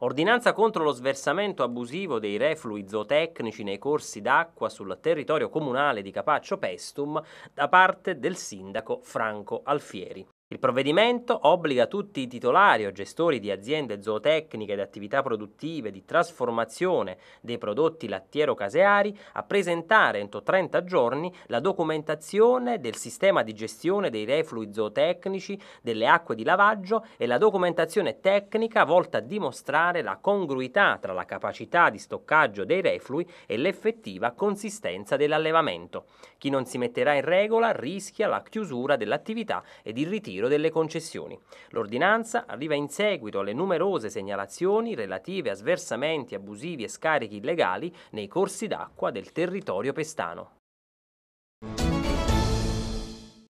Ordinanza contro lo sversamento abusivo dei reflui zootecnici nei corsi d'acqua sul territorio comunale di Capaccio Pestum da parte del sindaco Franco Alfieri. Il provvedimento obbliga tutti i titolari o gestori di aziende zootecniche ed attività produttive di trasformazione dei prodotti lattiero-caseari a presentare entro 30 giorni la documentazione del sistema di gestione dei reflui zootecnici, delle acque di lavaggio e la documentazione tecnica volta a dimostrare la congruità tra la capacità di stoccaggio dei reflui e l'effettiva consistenza dell'allevamento. Chi non si metterà in regola rischia la chiusura dell'attività ed il ritiro giro delle concessioni. L'ordinanza arriva in seguito alle numerose segnalazioni relative a sversamenti abusivi e scarichi illegali nei corsi d'acqua del territorio pestano.